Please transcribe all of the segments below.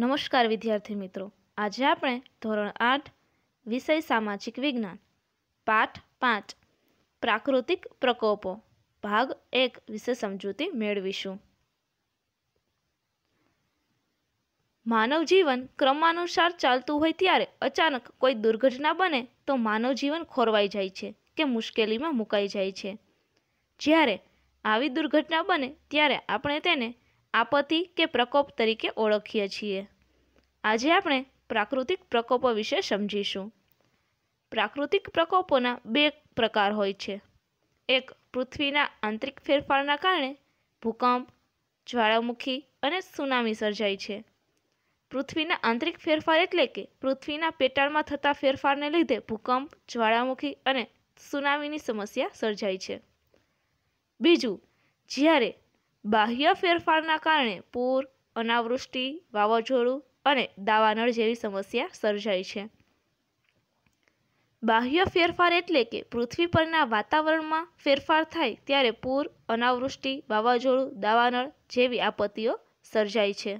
નમસ્કાર વિદ્યાર્થી મિત્રો આજે આપણે ધોરણ આઠ વિષય સામાજિક વિજ્ઞાન પાઠ પાંચ પ્રાકૃતિક પ્રકોપો ભાગ એક વિશે સમજૂતી મેળવીશું માનવ જીવન ક્રમાનુસાર ચાલતું હોય ત્યારે અચાનક કોઈ દુર્ઘટના બને તો માનવ જીવન ખોરવાઈ જાય છે કે મુશ્કેલીમાં મુકાઈ જાય છે જ્યારે આવી દુર્ઘટના બને ત્યારે આપણે તેને આપત્તિ કે પ્રકોપ તરીકે ઓળખીએ છીએ આજે આપણે પ્રાકૃતિક પ્રકોપો વિશે સમજીશું પ્રાકૃતિક પ્રકોપોના બે પ્રકાર હોય છે એક પૃથ્વીના આંતરિક ફેરફારના કારણે ભૂકંપ જ્વાળામુખી અને સુનામી સર્જાય છે પૃથ્વીના આંતરિક ફેરફાર એટલે કે પૃથ્વીના પેટાળમાં થતા ફેરફારને લીધે ભૂકંપ જ્વાળામુખી અને સુનામીની સમસ્યા સર્જાય છે બીજું જ્યારે બાહ્ય ફેરફારના કારણે પૂર અનાવૃષ્ટિ વાવાઝોડું અને દાવાનળ જેવી સમસ્યા સર્જાય છે બાહ્ય ફેરફાર એટલે કે પૃથ્વી પરના વાતાવરણમાં ફેરફાર થાય ત્યારે પૂર અનાવૃષ્ટિ વાવાઝોડું દાવાનળ જેવી આપત્તિઓ સર્જાય છે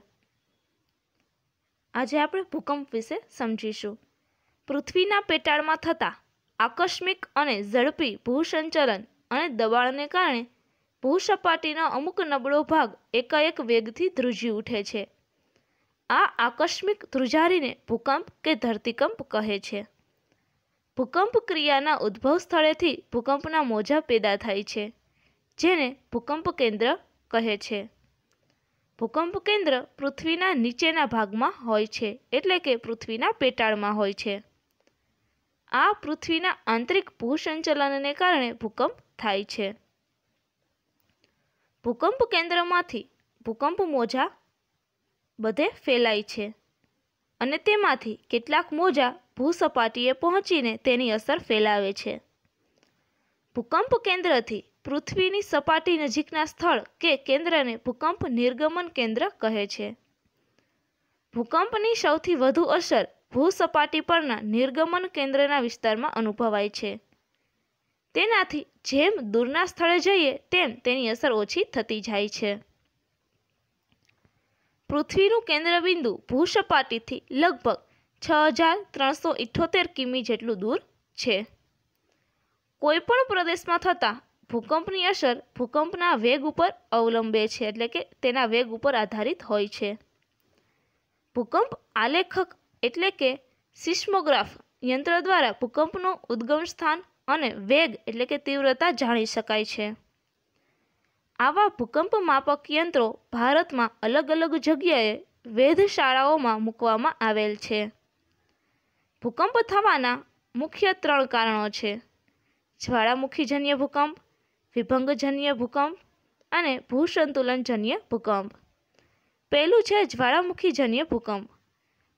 આજે આપણે ભૂકંપ વિશે સમજીશું પૃથ્વીના પેટાળમાં થતા આકસ્મિક અને ઝડપી ભૂસંચલન અને દબાણને કારણે ભૂસપાટીનો અમુક નબળો ભાગ એકાએક વેગથી ધ્રુજી ઉઠે છે આ આકસ્મિક ધ્રુજારીને ભૂકંપ કે ધરતીકંપ કહે છે ભૂકંપ ક્રિયાના ઉદ્ભવ સ્થળેથી ભૂકંપના મોજા પેદા થાય છે જેને ભૂકંપ કેન્દ્ર કહે છે ભૂકંપ કેન્દ્ર પૃથ્વીના નીચેના ભાગમાં હોય છે એટલે કે પૃથ્વીના પેટાળમાં હોય છે આ પૃથ્વીના આંતરિક ભૂસંચલનને કારણે ભૂકંપ થાય છે ભૂકંપ કેન્દ્રમાંથી ભૂકંપ મોજા બધે ફેલાય છે અને તેમાંથી કેટલાક મોજા ભૂસપાટીએ પહોંચીને તેની અસર ફેલાવે છે ભૂકંપ કેન્દ્રથી પૃથ્વીની સપાટી નજીકના સ્થળ કે કેન્દ્રને ભૂકંપ નિર્ગમન કેન્દ્ર કહે છે ભૂકંપની સૌથી વધુ અસર ભૂસપાટી પરના નિર્ગમન કેન્દ્રના વિસ્તારમાં અનુભવાય છે તેનાથી જેમ દૂરના સ્થળે જઈએ તેમ તેની અસર ઓછી થતી જાય છે પૃથ્વીનું કેન્દ્રબિંદુ ભૂસપાટીથી લગભગ છ હજાર ત્રણસો ઇઠ્ઠોતેર કિમી જેટલું દૂર છે કોઈપણ પ્રદેશમાં થતા ભૂકંપની અસર ભૂકંપના વેગ ઉપર અવલંબે છે એટલે કે તેના વેગ ઉપર આધારિત હોય છે ભૂકંપ આલેખક એટલે કે સિસ્મોગ્રાફ યંત્ર દ્વારા ભૂકંપનું ઉદ્ગમ સ્થાન અને વેગ એટલે કે તીવ્રતા જાણી શકાય છે આવા ભૂકંપ માપક યંત્રો ભારતમાં અલગ અલગ જગ્યાએ વેધશાળાઓમાં મૂકવામાં આવેલ છે ભૂકંપ થવાના મુખ્ય ત્રણ કારણો છે જ્વાળામુખીજન્ય ભૂકંપ વિભંગજન્ય ભૂકંપ અને ભૂસંતુલનજન્ય ભૂકંપ પહેલું છે જ્વાળામુખીજન્ય ભૂકંપ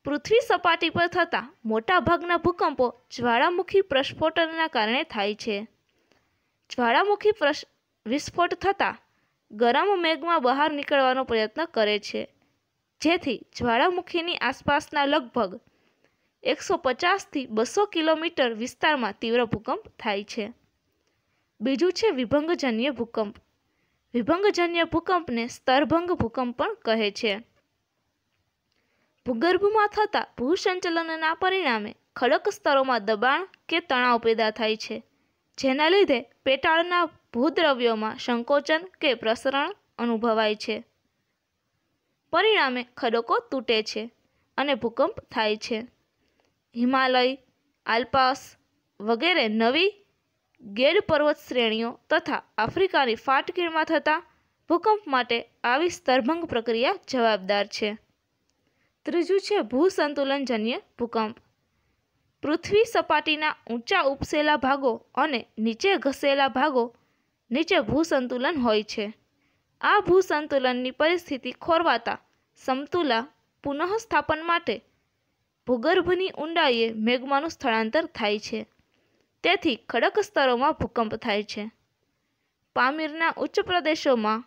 પૃથ્વી સપાટી પર થતા મોટાભાગના ભૂકંપો જ્વાળામુખી પ્રસ્ફોટનના કારણે થાય છે જ્વાળામુખી વિસ્ફોટ થતાં ગરમ મેઘમાં બહાર નીકળવાનો પ્રયત્ન કરે છે જેથી જ્વાળામુખીની આસપાસના લગભગ એકસો પચાસથી બસો કિલોમીટર વિસ્તારમાં તીવ્ર ભૂકંપ થાય છે બીજું છે વિભંગજન્ય ભૂકંપ વિભંગજન્ય ભૂકંપને સ્તરભંગ ભૂકંપ પણ કહે છે ભૂગર્ભમાં થતા ભૂસંચલનના પરિણામે ખડક સ્તરોમાં દબાણ કે તણાવ પેદા થાય છે જેના લીધે પેટાળના ભૂદ્રવ્યોમાં સંકોચન કે પ્રસરણ અનુભવાય છે પરિણામે ખડકો તૂટે છે અને ભૂકંપ થાય છે હિમાલય આલ્પાસ વગેરે નવી ગેડ પર્વત શ્રેણીઓ તથા આફ્રિકાની ફાટકીણમાં થતા ભૂકંપ માટે આવી સ્તરભંગ પ્રક્રિયા જવાબદાર છે ત્રીજું છે ભૂસંતુલનજન્ય ભૂકંપ પૃથ્વી સપાટીના ઊંચા ઉપસેલા ભાગો અને નીચે ઘસેલા ભાગો નીચે ભૂસંતુલન હોય છે આ ભૂસંતુલનની પરિસ્થિતિ ખોરવાતા સમતુલા પુનઃસ્થાપન માટે ભૂગર્ભની ઊંડાઈએ મેઘમાનું સ્થળાંતર થાય છે તેથી ખડક સ્તરોમાં ભૂકંપ થાય છે પામીરના ઉચ્ચ પ્રદેશોમાં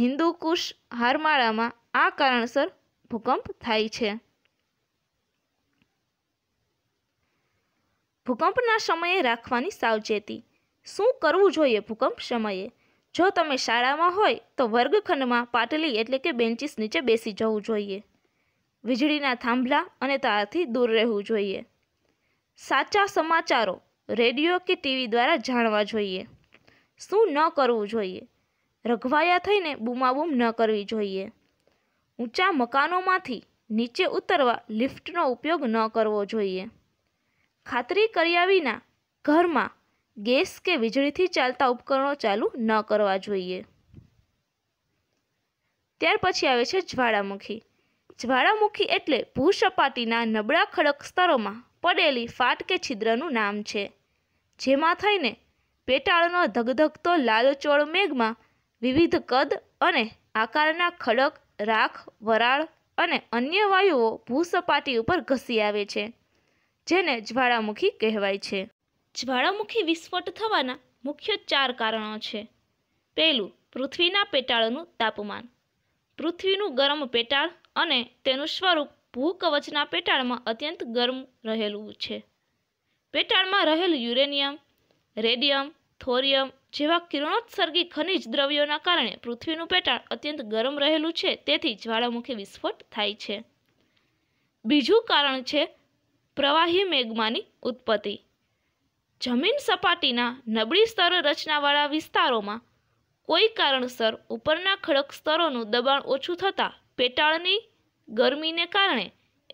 હિન્દુકુશ હારમાળામાં આ કારણસર ભૂકંપ થાય છે ભૂકંપના સમયે રાખવાની સાવચેતી શું કરવું જોઈએ ભૂકંપ સમયે જો તમે શાળામાં હોય તો વર્ગખંડમાં પાટલી એટલે કે બેન્ચીસ નીચે બેસી જવું જોઈએ વીજળીના થાંભલા અને તારથી દૂર રહેવું જોઈએ સાચા સમાચારો રેડિયો કે ટીવી દ્વારા જાણવા જોઈએ શું ન કરવું જોઈએ રઘવાયા થઈને બૂમાબૂમ ન કરવી જોઈએ ઊંચા મકાનોમાંથી નીચે ઉતરવા લિફ્ટનો ઉપયોગ ન કરવો જોઈએ ખાતરી કર્યા વિના ઘરમાં ગેસ કે વીજળીથી ચાલતા ઉપકરણો ચાલુ ન કરવા જોઈએ ત્યાર પછી આવે છે જ્વાળામુખી જ્વાળામુખી એટલે ભૂસપાટીના નબળા ખડક સ્તરોમાં પડેલી ફાટ કે છિદ્રનું નામ છે જેમાં થઈને પેટાળનો ધગધગતો લાલચોળ મેઘમાં વિવિધ કદ અને આકારના ખડક રાખ વરાળ અને અન્ય વાયુઓ ભૂસપાટી ઉપર ઘસી આવે છે જેને જ્વાળામુખી કહેવાય છે જ્વાળામુખી વિસ્ફોટ થવાના મુખ્ય ચાર કારણો છે પહેલું પૃથ્વીના પેટાળનું તાપમાન પૃથ્વીનું ગરમ પેટાળ અને તેનું સ્વરૂપ ભૂકવચના પેટાળમાં અત્યંત ગરમ રહેલું છે પેટાળમાં રહેલ યુરેનિયમ રેડિયમ થોરિયમ જેવા કિરણોત્સર્ગી ખનિજ દ્રવ્યોના કારણે પૃથ્વીનું પેટાળ અત્યંત ગરમ રહેલું છે તેથી જ્વાળામુખી વિસ્ફોટ થાય છે બીજું કારણ છે પ્રવાહી મેગમાની ઉત્પત્તિ જમીન સપાટીના નબળી સ્તર રચનાવાળા વિસ્તારોમાં કોઈ કારણસર ઉપરના ખડક સ્તરોનું દબાણ ઓછું થતાં પેટાળની ગરમીને કારણે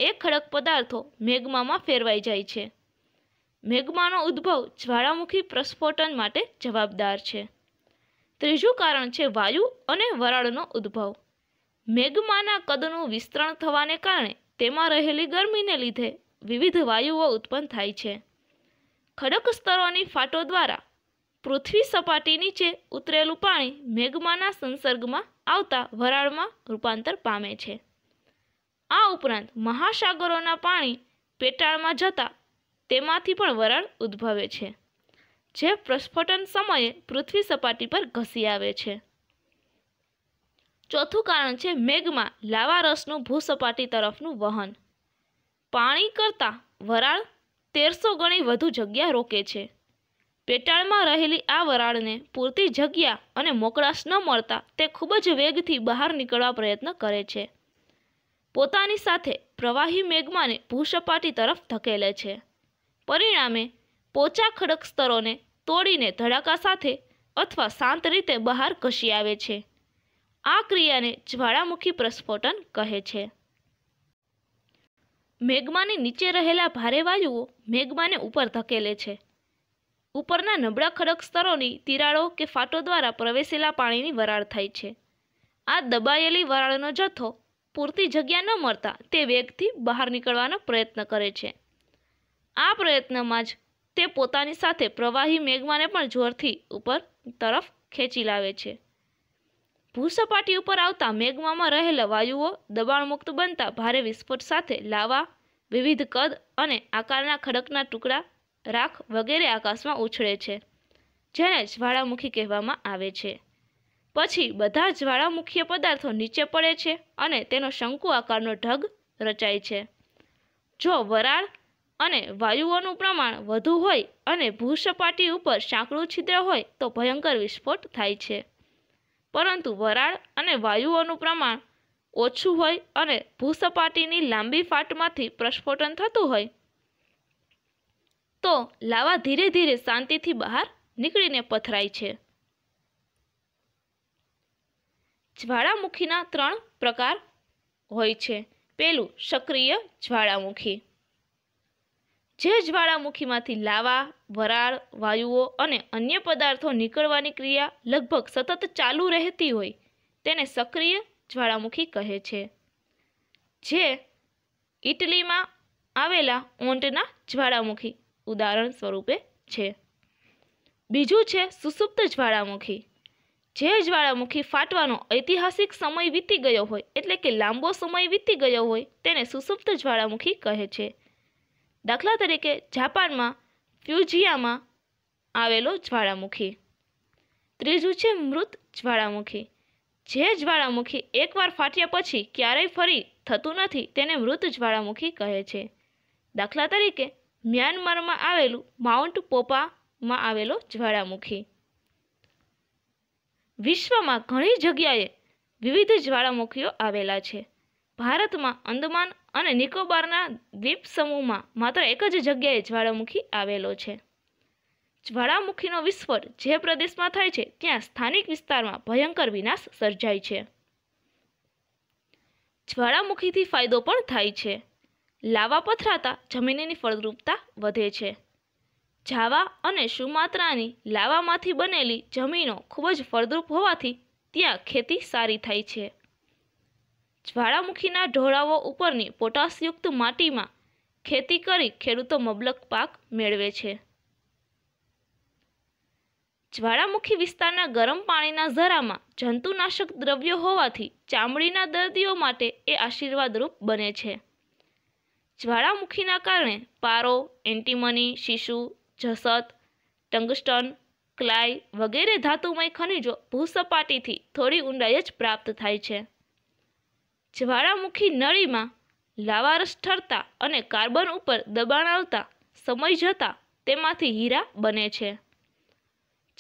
એ ખડક પદાર્થો મેગમામાં ફેરવાઈ જાય છે મેઘમાનો ઉદ્ભવ જ્વાળામુખી પ્રસ્ફોટન માટે જવાબદાર છે ત્રીજું કારણ છે વાયુ અને વરાળનો ઉદ્ભવ મેઘમાના કદનું વિસ્તરણ થવાને કારણે તેમાં રહેલી ગરમીને લીધે વિવિધ વાયુઓ ઉત્પન્ન થાય છે ખડક સ્તરોની ફાટો દ્વારા પૃથ્વી સપાટી નીચે ઉતરેલું પાણી મેઘમાના સંસર્ગમાં આવતા વરાળમાં રૂપાંતર પામે છે આ ઉપરાંત મહાસાગરોના પાણી પેટાળમાં જતાં તેમાંથી પણ વરાળ ઉદ્ભવે છે જે પ્રસ્ફોટન સમયે પૃથ્વી સપાટી પર ઘસી આવે છે ચોથું કારણ છે મેઘમાં લાવા રસનું ભૂસપાટી તરફનું વહન પાણી કરતાં વરાળ તેરસો ગણી વધુ જગ્યા રોકે છે પેટાળમાં રહેલી આ વરાળને પૂરતી જગ્યા અને મોકળાશ ન મળતા તે ખૂબ જ વેગથી બહાર નીકળવા પ્રયત્ન કરે છે પોતાની સાથે પ્રવાહી મેઘમાને ભૂસપાટી તરફ ધકેલે છે પરિણામે પોચા ખડક સ્તરોને તોડીને ધડાકા સાથે અથવા શાંત રીતે બહાર ઘસી આવે છે આ ક્રિયાને જ્વાળામુખી પ્રસ્ફોટન કહે છે મેઘમાની નીચે રહેલા ભારે વાયુઓ મેઘમાને ઉપર ધકેલે છે ઉપરના નબળા ખડક સ્તરોની તિરાડો કે ફાટો દ્વારા પ્રવેશેલા પાણીની વરાળ થાય છે આ દબાયેલી વરાળનો જથ્થો પૂરતી જગ્યા ન મળતા તે વેગથી બહાર નીકળવાનો પ્રયત્ન કરે છે આ પ્રયત્નમાં જ તે પોતાની સાથે પ્રવાહી મેઘમાને પણ જોરથી ઉપર તરફ ખેંચી લાવે છે ભૂસપાટી ઉપર આવતા મેઘમામાં રહેલા વાયુઓ દબાણમુક્ત બનતા ભારે વિસ્ફોટ સાથે લાવા વિવિધ કદ અને આકારના ખડકના ટુકડા રાખ વગેરે આકાશમાં ઉછળે છે જેને જ્વાળામુખી કહેવામાં આવે છે પછી બધા જ્વાળામુખીય પદાર્થો નીચે પડે છે અને તેનો શંકુ આકારનો ઢગ રચાય છે જો વરાળ અને વાયુઓનું પ્રમાણ વધુ હોય અને ભૂસપાટી ઉપર સાંકડું છિદ્ર હોય તો ભયંકર વિસ્ફોટ થાય છે પરંતુ વરાળ અને વાયુઓનું પ્રમાણ ઓછું હોય અને ભૂસપાટીની લાંબી ફાટમાંથી પ્રસ્ફોટન થતું હોય તો લાવા ધીરે ધીરે શાંતિથી બહાર નીકળીને પથરાય છે જ્વાળામુખીના ત્રણ પ્રકાર હોય છે પેલું સક્રિય જ્વાળામુખી જે જ્વાળામુખીમાંથી લાવા વરાળ વાયુઓ અને અન્ય પદાર્થો નીકળવાની ક્રિયા લગભગ સતત ચાલુ રહેતી હોય તેને સક્રિય જ્વાળામુખી કહે છે જે ઇટલીમાં આવેલા ઓંટના જ્વાળામુખી ઉદાહરણ સ્વરૂપે છે બીજું છે સુસુપ્ત જ્વાળામુખી જે જ્વાળામુખી ફાટવાનો ઐતિહાસિક સમય વીતી ગયો હોય એટલે કે લાંબો સમય વીતી ગયો હોય તેને સુસુપ્ત જ્વાળામુખી કહે છે દાખલા તરીકે જાપાનમાં ફ્યુજિયામાં આવેલો જ્વાળામુખી ત્રીજું છે મૃત જ્વાળામુખી જે જ્વાળામુખી એકવાર ફાટ્યા પછી ક્યારેય ફરી થતું નથી તેને મૃત જ્વાળામુખી કહે છે દાખલા તરીકે મ્યાનમારમાં આવેલું માઉન્ટ પોપામાં આવેલો જ્વાળામુખી વિશ્વમાં ઘણી જગ્યાએ વિવિધ જ્વાળામુખીઓ આવેલા છે ભારતમાં અંદમાન અને નિકોબારના દ્વીપ સમૂહમાં માત્ર એક જ જગ્યાએ જ્વાળામુખી આવેલો છે જ્વાળામુખીનો વિસ્ફોટ જે પ્રદેશમાં થાય છે ત્યાં સ્થાનિક વિસ્તારમાં ભયંકર વિનાશ સર્જાય છે જ્વાળામુખીથી ફાયદો પણ થાય છે લાવા પથરાતા જમીનની ફળદ્રુપતા વધે છે જાવા અને સુમાત્રાની લાવામાંથી બનેલી જમીનો ખૂબ જ ફળદ્રુપ હોવાથી ત્યાં ખેતી સારી થાય છે જ્વાળામુખીના ઢોળાવો ઉપરની પોટાશયુક્ત માટીમાં ખેતી કરી ખેડૂતો મબલક પાક મેળવે છે જ્વાળામુખી વિસ્તારના ગરમ પાણીના ઝરામાં જંતુનાશક દ્રવ્યો હોવાથી ચામડીના દર્દીઓ માટે એ આશીર્વાદરૂપ બને છે જ્વાળામુખીના કારણે પારો એન્ટીમની શિશુ જસત ટંગસ્ટન ક્લાય વગેરે ધાતુમય ખનિજો ભૂસપાટીથી થોડી ઊંડાઈ જ પ્રાપ્ત થાય છે જ્વાળામુખી નળીમાં લાવારસ ઠરતા અને કાર્બન ઉપર દબાણ આવતા સમય જતાં તેમાંથી હીરા બને છે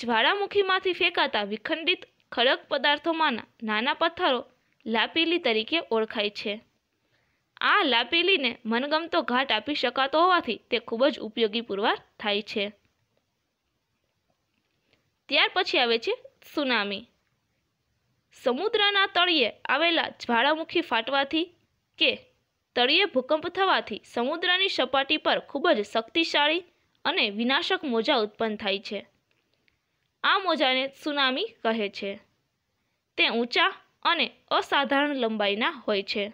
જ્વાળામુખીમાંથી ફેંકાતા વિખંડિત ખડક પદાર્થોમાંના નાના પથ્થરો લાપીલી તરીકે ઓળખાય છે આ લાપીલીને મનગમતો ઘાટ આપી શકાતો હોવાથી તે ખૂબ જ ઉપયોગી પુરવાર થાય છે ત્યાર પછી આવે છે સુનામી સમુદ્રના તળિયે આવેલા જ્વાળામુખી ફાટવાથી કે તળિયે ભૂકંપ થવાથી સમુદ્રની સપાટી પર ખૂબ જ શક્તિશાળી અને વિનાશક મોજા ઉત્પન્ન થાય છે આ મોજાને સુનામી કહે છે તે ઊંચા અને અસાધારણ લંબાઈના હોય છે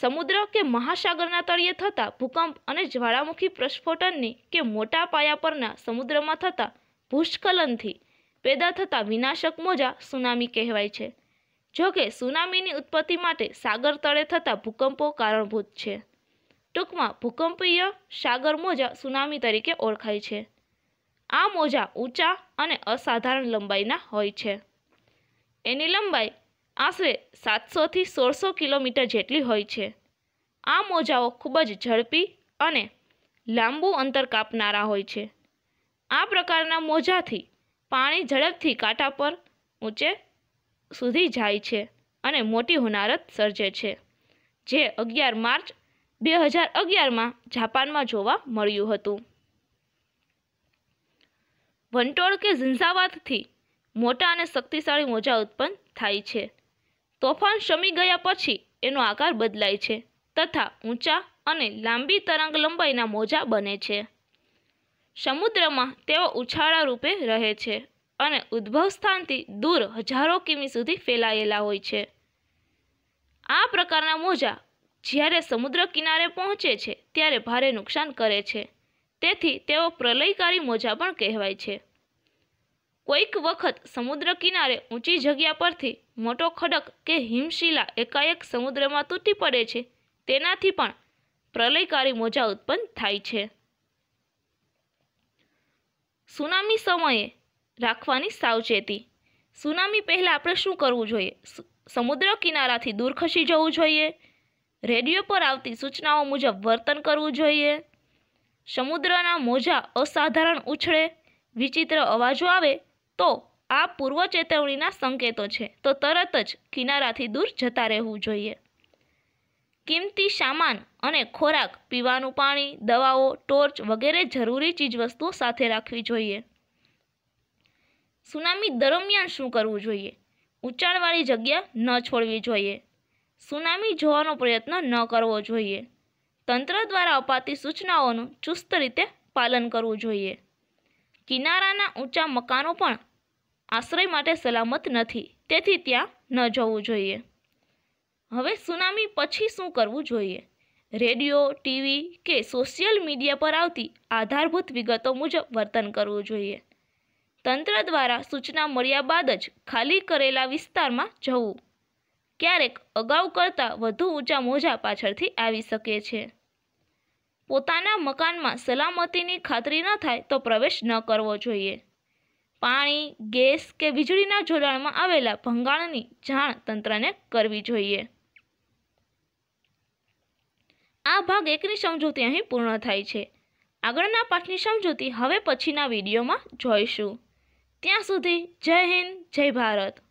સમુદ્ર કે મહાસાગરના તળિયે થતા ભૂકંપ અને જ્વાળામુખી પ્રસ્ફોટનની કે મોટા પાયા પરના સમુદ્રમાં થતા ભૂસ્ખલનથી પેદા થતા વિનાશક મોજા સુનામી કહેવાય છે જો કે સુનામીની ઉત્પત્તિ માટે સાગર તળે થતા ભૂકંપો કારણભૂત છે ટૂંકમાં ભૂકંપીય સાગર મોજા સુનામી તરીકે ઓળખાય છે આ મોજા ઊંચા અને અસાધારણ લંબાઈના હોય છે એની લંબાઈ આશરે સાતસોથી સોળસો કિલોમીટર જેટલી હોય છે આ મોજાઓ ખૂબ જ ઝડપી અને લાંબુ અંતર કાપનારા હોય છે આ પ્રકારના મોજાથી પાણી ઝડપથી કાંઠા પર ઊંચે સુધી જાય છે અને મોટી હોનારત સર્જે છે જે અગિયાર માર્ચ બે હજાર અગિયારમાં જાપાનમાં જોવા મળ્યું હતું વંટોળ કે ઝિંઝાવાતથી મોટા અને શક્તિશાળી મોજા ઉત્પન્ન થાય છે તોફાન શમી ગયા પછી એનો આકાર બદલાય છે તથા ઊંચા અને લાંબી તરંગ લંબાઈના મોજા બને છે સમુદ્રમાં તેઓ ઉછાળા રૂપે રહે છે અને ઉદ્ભવ સ્થાનથી દૂર હજારો કિમી સુધી ફેલાયેલા હોય છે આ પ્રકારના મોજા જ્યારે સમુદ્ર કિનારે પહોંચે છે ત્યારે ભારે નુકસાન કરે છે તેથી તેઓ પ્રલયકારી મોજા પણ કહેવાય છે કોઈક વખત સમુદ્ર કિનારે ઊંચી જગ્યા પરથી મોટો ખડક કે હિમશીલા એકાએક સમુદ્રમાં તૂટી પડે છે તેનાથી પણ પ્રલયકારી મોજા ઉત્પન્ન થાય છે સુનામી સમયે રાખવાની સાવચેતી સુનામી પહેલાં આપણે શું કરવું જોઈએ સમુદ્ર કિનારાથી દૂર ખસી જવું જોઈએ રેડિયો પર આવતી સૂચનાઓ મુજબ વર્તન કરવું જોઈએ સમુદ્રના મોજા અસાધારણ ઉછળે વિચિત્ર અવાજો આવે તો આ પૂર્વ ચેતવણીના સંકેતો છે તો તરત જ કિનારાથી દૂર જતા રહેવું જોઈએ કિંમતી સામાન અને ખોરાક પીવાનું પાણી દવાઓ ટોર્ચ વગેરે જરૂરી ચીજવસ્તુઓ સાથે રાખવી જોઈએ સુનામી દરમિયાન શું કરવું જોઈએ ઊંચાણવાળી જગ્યા ન છોડવી જોઈએ સુનામી જોવાનો પ્રયત્ન ન કરવો જોઈએ તંત્ર દ્વારા અપાતી સૂચનાઓનું ચુસ્ત રીતે પાલન કરવું જોઈએ કિનારાના ઊંચા મકાનો પણ આશ્રય માટે સલામત નથી તેથી ત્યાં ન જવું જોઈએ હવે સુનામી પછી શું કરવું જોઈએ રેડિયો ટીવી કે સોશિયલ મીડિયા પર આવતી આધારભૂત વિગતો મુજબ વર્તન કરવું જોઈએ તંત્ર દ્વારા સૂચના મળ્યા બાદ જ ખાલી કરેલા વિસ્તારમાં જવું ક્યારેક અગાઉ કરતાં વધુ ઊંચા મોજા પાછળથી આવી શકે છે પોતાના મકાનમાં સલામતીની ખાતરી ન થાય તો પ્રવેશ ન કરવો જોઈએ પાણી ગેસ કે વીજળીના જોડાણમાં આવેલા ભંગાણની જાણ તંત્રને કરવી જોઈએ આ ભાગ એકની સમજૂતી અહીં પૂર્ણ થાય છે આગળના પાઠની સમજૂતી હવે પછીના વિડીયોમાં જોઈશું ત્યાં સુધી જય હિન્દ જય ભારત